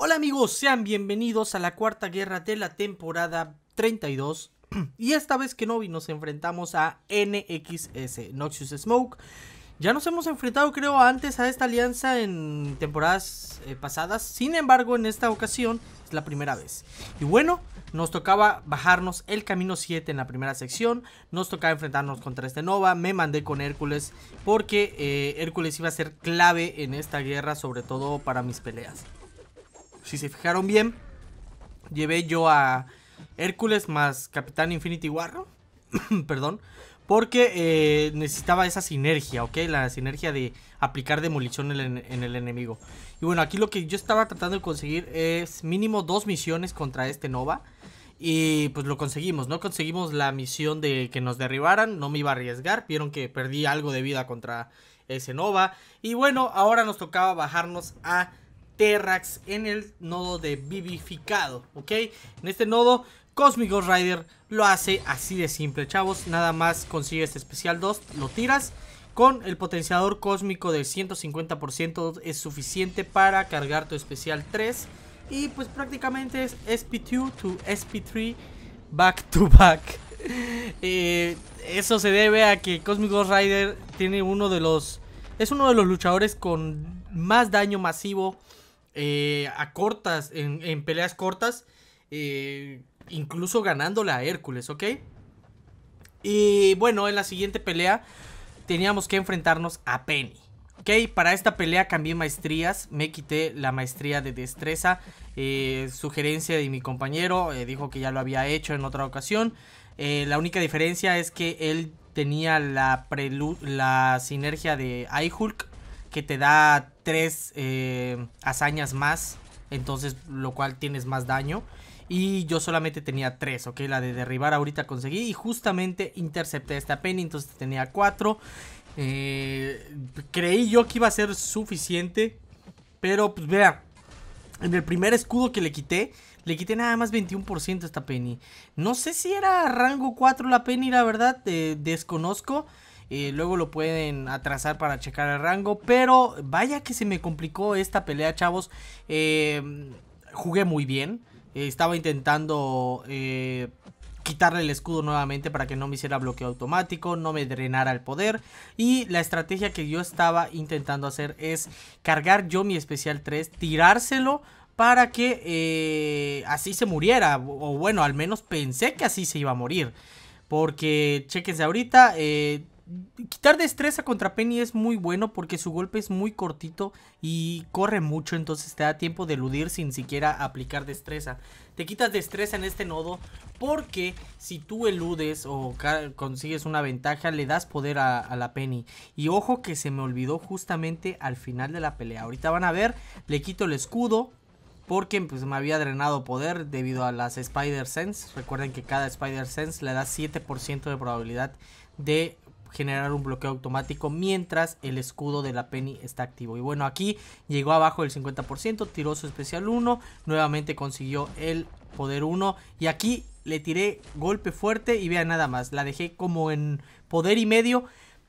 Hola amigos, sean bienvenidos a la cuarta guerra de la temporada 32. Y esta vez que Novi nos enfrentamos a NXS, Noxious Smoke. Ya nos hemos enfrentado creo antes a esta alianza en temporadas eh, pasadas. Sin embargo, en esta ocasión es la primera vez. Y bueno, nos tocaba bajarnos el camino 7 en la primera sección. Nos tocaba enfrentarnos contra este Nova. Me mandé con Hércules porque eh, Hércules iba a ser clave en esta guerra, sobre todo para mis peleas. Si se fijaron bien, llevé yo a Hércules más Capitán Infinity Warro, Perdón. Porque eh, necesitaba esa sinergia, ¿ok? La sinergia de aplicar demolición en, en, el enemigo. Y bueno, aquí lo que yo estaba tratando de conseguir es mínimo dos misiones contra este Nova. Y pues lo conseguimos, ¿no? Conseguimos la misión de que nos derribaran, no me iba a arriesgar. Vieron que perdí algo de vida contra ese Nova. Y bueno, ahora nos tocaba bajarnos a Terrax en el nodo de vivificado, ¿ok? En este nodo, Cosmic Rider lo hace así de simple, chavos. Nada más consigues este especial 2, lo tiras. Con el potenciador cósmico del 150% es suficiente para cargar tu especial 3. Y pues prácticamente es SP2 to SP3 back to back. Eh, eso se debe a que Cosmic Ghost Rider tiene uno de los... Es uno de los luchadores con más daño masivo eh, a cortas, en, peleas cortas, eh, incluso ganándola a Hércules, ¿ok? Y bueno, en la siguiente pelea teníamos que enfrentarnos a Penny. Ok, para esta pelea cambié maestrías, me quité la maestría de destreza, eh, sugerencia de mi compañero, dijo que ya lo había hecho en otra ocasión. la única diferencia es que él tenía la, la sinergia de I-Hulk que te da tres eh, hazañas más, entonces lo cual tienes más daño. Y yo solamente tenía 3, ¿ok? La de derribar ahorita conseguí y justamente intercepté esta penny, entonces tenía cuatro. Eh, creí yo que iba a ser suficiente, pero pues vea, en el primer escudo que le quité, le quité nada más 21% a esta penny. No sé si era rango 4 la penny, la verdad, Te eh, desconozco. Eh, luego lo pueden atrasar para checar el rango. Pero vaya que se me complicó esta pelea, chavos. Eh, jugué muy bien. Eh, estaba intentando quitarle el escudo nuevamente para que no me hiciera bloqueo automático, no me drenara el poder. Y la estrategia que yo estaba intentando hacer es cargar yo mi especial 3, tirárselo para que así se muriera. O bueno, al menos pensé que así se iba a morir. Porque, chequense ahorita, eh, quitar destreza contra Penny es muy bueno porque su golpe es muy cortito y corre mucho, entonces te da tiempo de eludir sin siquiera aplicar destreza. Te quitas destreza en este nodo porque si tú eludes o consigues una ventaja le das poder a, la Penny. Y ojo que se me olvidó justamente al final de la pelea. Ahorita van a ver, le quito el escudo porque pues, me había drenado poder debido a las Spider Sense. Recuerden que cada Spider Sense le da 7% de probabilidad de generar un bloqueo automático mientras el escudo de la Penny está activo. Y bueno, aquí llegó abajo del 50%, tiró su especial 1, nuevamente consiguió el poder 1 y aquí le tiré golpe fuerte y vean nada más, la dejé como en poder y medio,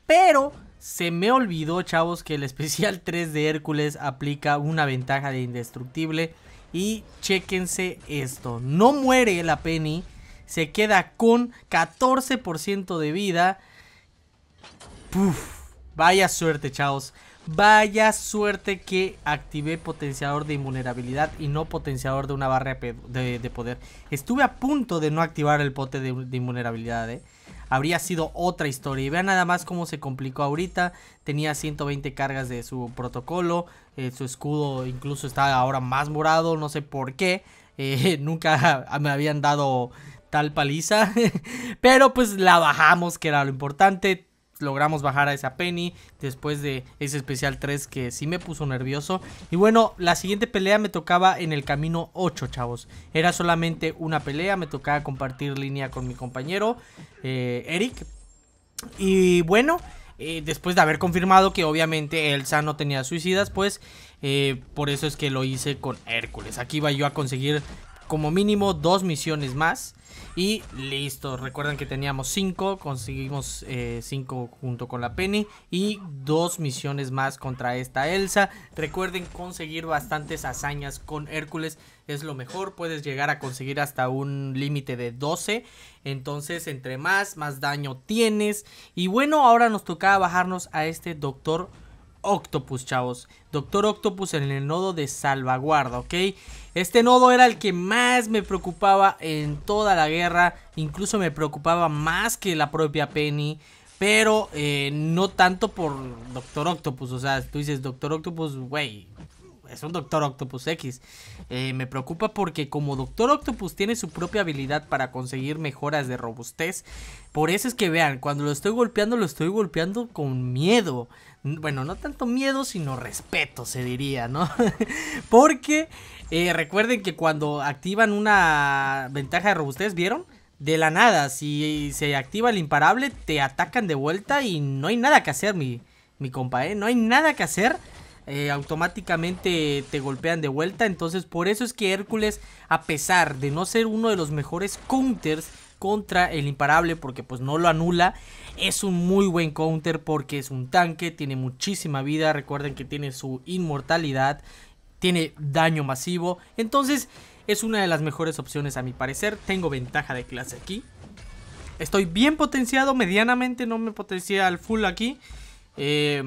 pero se me olvidó, chavos, que el especial 3 de Hércules aplica una ventaja de indestructible. Y chéquense esto, no muere la Penny, se queda con 14% de vida Puf, vaya suerte, chavos. Vaya suerte que activé potenciador de invulnerabilidad y no potenciador de una barra de, poder. Estuve a punto de no activar el pote de, invulnerabilidad, ¿eh? Habría sido otra historia. Y vean nada más cómo se complicó ahorita. Tenía 120 cargas de su protocolo. Eh, su escudo incluso está ahora más morado. No sé por qué. Eh, nunca me habían dado tal paliza. Pero pues la bajamos, que era lo importante logramos bajar a esa Penny después de ese especial 3 que sí me puso nervioso. Y bueno, la siguiente pelea me tocaba en el camino 8, chavos. Era solamente una pelea, me tocaba compartir línea con mi compañero eh, Eric. Y bueno, eh, después de haber confirmado que obviamente Elsa no tenía suicidas, pues eh, por eso es que lo hice con Hércules. Aquí iba yo a conseguir como mínimo dos misiones más. Y listo, recuerden que teníamos cinco, conseguimos eh, cinco junto con la Penny y dos misiones más contra esta Elsa. Recuerden conseguir bastantes hazañas con Hércules, es lo mejor, puedes llegar a conseguir hasta un límite de 12. Entonces, entre más, más daño tienes. Y bueno, ahora nos tocaba bajarnos a este Doctor Octopus, chavos. Doctor Octopus en el nodo de salvaguarda, ¿ok? Este nodo era el que más me preocupaba en toda la guerra. Incluso me preocupaba más que la propia Penny. Pero eh, no tanto por Doctor Octopus. O sea, tú dices, Doctor Octopus, wey es un Doctor Octopus X. Eh, me preocupa porque como Doctor Octopus tiene su propia habilidad para conseguir mejoras de robustez, por eso es que vean, cuando lo estoy golpeando, lo estoy golpeando con miedo. Bueno, no tanto miedo, sino respeto, se diría, ¿no? porque eh, recuerden que cuando activan una ventaja de robustez, ¿vieron? de la nada, si se activa el imparable, te atacan de vuelta y no hay nada que hacer, mi, mi compa, ¿eh? No hay nada que hacer eh, automáticamente te golpean de vuelta. Entonces por eso es que Hércules, a pesar de no ser uno de los mejores counters contra el imparable porque pues no lo anula. Es un muy buen counter porque es un tanque, tiene muchísima vida, recuerden que tiene su inmortalidad, tiene daño masivo. Entonces es una de las mejores opciones a mi parecer, tengo ventaja de clase aquí. Estoy bien potenciado, medianamente no me potencia al full aquí. Eh,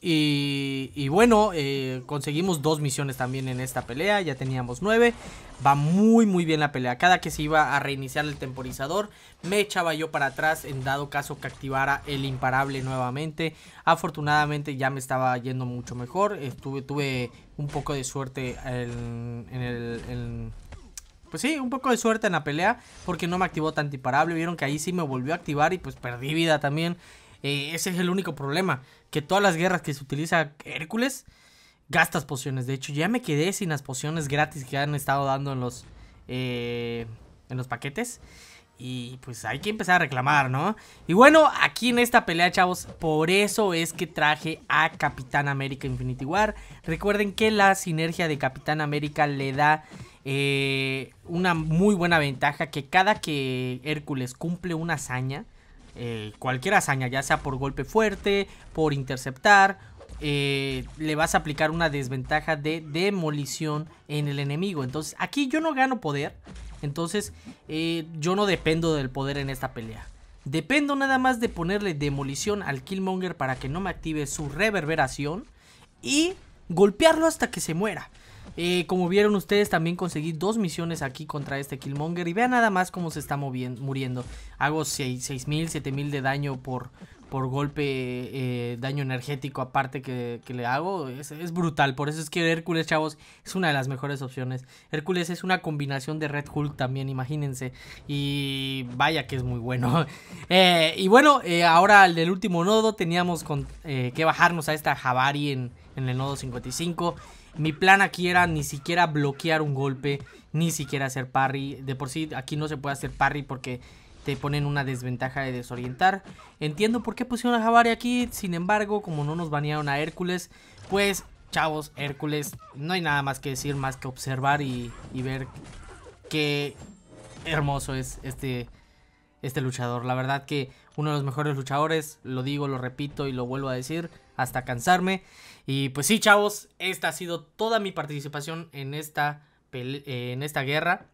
y, bueno, eh, conseguimos dos misiones también en esta pelea, ya teníamos nueve. Va muy muy bien la pelea. Cada que se iba a reiniciar el temporizador, me echaba yo para atrás en dado caso que activara el imparable nuevamente. Afortunadamente ya me estaba yendo mucho mejor. Estuve, tuve un poco de suerte en, el... pues sí, un poco de suerte en la pelea porque no me activó tan imparable. Vieron que ahí sí me volvió a activar y pues perdí vida también. Eh, ese es el único problema, que todas las guerras que se utiliza Hércules gastas pociones. De hecho, ya me quedé sin las pociones gratis que han estado dando en los, eh, en los paquetes. Y pues hay que empezar a reclamar, ¿no? Y bueno, aquí en esta pelea, chavos, por eso es que traje a Capitán América Infinity War. Recuerden que la sinergia de Capitán América le da eh, una muy buena ventaja que cada que Hércules cumple una hazaña... Eh, cualquier hazaña, ya sea por golpe fuerte, por interceptar, eh, le vas a aplicar una desventaja de demolición en el enemigo. Entonces aquí yo no gano poder, entonces eh, yo no dependo del poder en esta pelea. Dependo nada más de ponerle demolición al Killmonger para que no me active su reverberación y golpearlo hasta que se muera. Eh, como vieron ustedes, también conseguí dos misiones aquí contra este Killmonger. Y vean nada más cómo se está muriendo. Hago 6.000, 7.000 de daño por, por golpe, eh, daño energético aparte que, le hago. Es, brutal. Por eso es que Hércules, chavos, es una de las mejores opciones. Hércules es una combinación de Red Hulk también, imagínense. Y vaya que es muy bueno. Eh, y bueno, ahora el del último nodo teníamos que bajarnos a esta Javari en, en el nodo 55. Mi plan aquí era ni siquiera bloquear un golpe, ni siquiera hacer parry. De por sí aquí no se puede hacer parry porque te ponen una desventaja de desorientar. Entiendo por qué pusieron a Javari aquí, sin embargo, como no nos banearon a Hércules, pues chavos, Hércules, no hay nada más que decir, más que observar y, ver qué hermoso es este, este luchador. La verdad que uno de los mejores luchadores, lo digo, lo repito y lo vuelvo a decir hasta cansarme. Y pues sí, chavos, esta ha sido toda mi participación en esta, eh, en esta guerra.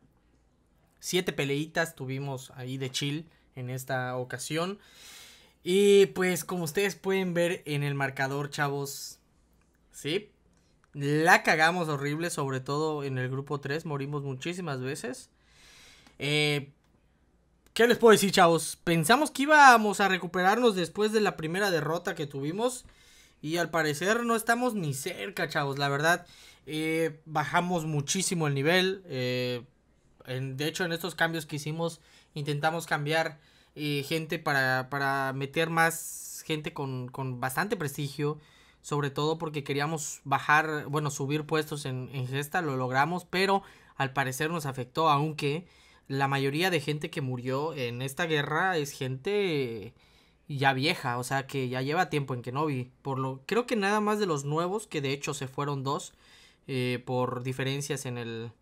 Siete peleitas tuvimos ahí de chill en esta ocasión. Y pues como ustedes pueden ver en el marcador, chavos, sí, la cagamos horrible, sobre todo en el grupo 3, morimos muchísimas veces. Eh, ¿Qué les puedo decir, chavos? Pensamos que íbamos a recuperarnos después de la primera derrota que tuvimos. Y al parecer no estamos ni cerca, chavos. La verdad, eh, bajamos muchísimo el nivel. Eh, en, de hecho, en estos cambios que hicimos, intentamos cambiar eh, gente para, para, meter más gente con, con, bastante prestigio. Sobre todo porque queríamos bajar, bueno, subir puestos en, en gesta, lo logramos, pero al parecer nos afectó, aunque la mayoría de gente que murió en esta guerra es gente ya vieja, o sea que ya lleva tiempo en vi Por lo, creo que nada más de los nuevos, que de hecho se fueron dos, eh, por diferencias en el.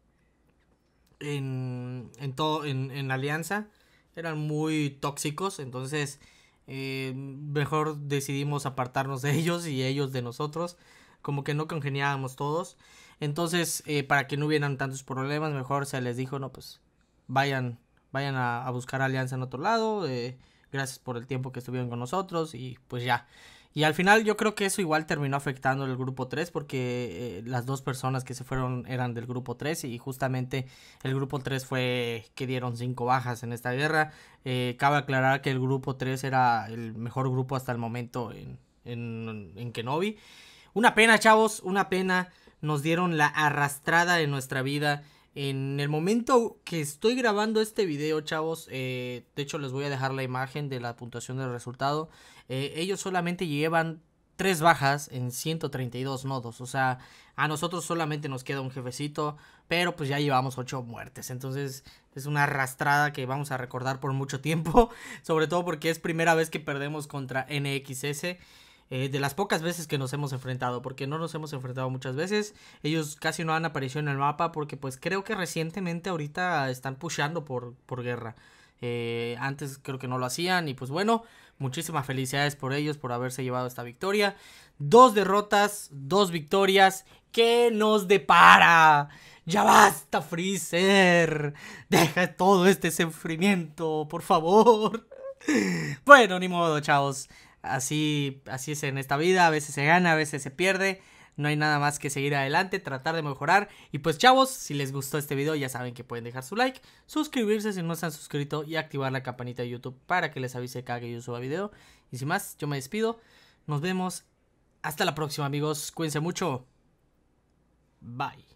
En, en todo, en, Alianza, eran muy tóxicos, entonces eh, mejor decidimos apartarnos de ellos y ellos de nosotros, como que no congeniábamos todos. Entonces, eh, para que no hubieran tantos problemas, mejor se les dijo, no, pues vayan, vayan a, a buscar alianza en otro lado, eh, Gracias por el tiempo que estuvieron con nosotros y pues ya. Y al final yo creo que eso igual terminó afectando el grupo 3 porque eh, las dos personas que se fueron eran del grupo 3 y justamente el grupo 3 fue que dieron cinco bajas en esta guerra. Eh, cabe aclarar que el grupo 3 era el mejor grupo hasta el momento en, en, en Kenobi. Una pena, chavos, una pena. Nos dieron la arrastrada de nuestra vida en el momento que estoy grabando este video, chavos, eh, de hecho les voy a dejar la imagen de la puntuación del resultado. Eh, ellos solamente llevan tres bajas en 132 nodos. O sea, a nosotros solamente nos queda un jefecito, pero pues ya llevamos ocho muertes. Entonces es una arrastrada que vamos a recordar por mucho tiempo, sobre todo porque es primera vez que perdemos contra NXS. Eh, de las pocas veces que nos hemos enfrentado, porque no nos hemos enfrentado muchas veces. Ellos casi no han aparecido en el mapa porque pues creo que recientemente ahorita están pushando por, por guerra. Eh, antes creo que no lo hacían y pues bueno, muchísimas felicidades por ellos por haberse llevado esta victoria. Dos derrotas, dos victorias. ¿Qué nos depara? Ya basta, Freezer. Deja todo este sufrimiento, por favor. Bueno, ni modo, chavos. Así, así es en esta vida, a veces se gana, a veces se pierde. No hay nada más que seguir adelante, tratar de mejorar. Y pues chavos, si les gustó este video ya saben que pueden dejar su like, suscribirse si no están suscrito y activar la campanita de YouTube para que les avise cada que yo suba video. Y sin más, yo me despido. Nos vemos. Hasta la próxima amigos. Cuídense mucho. Bye.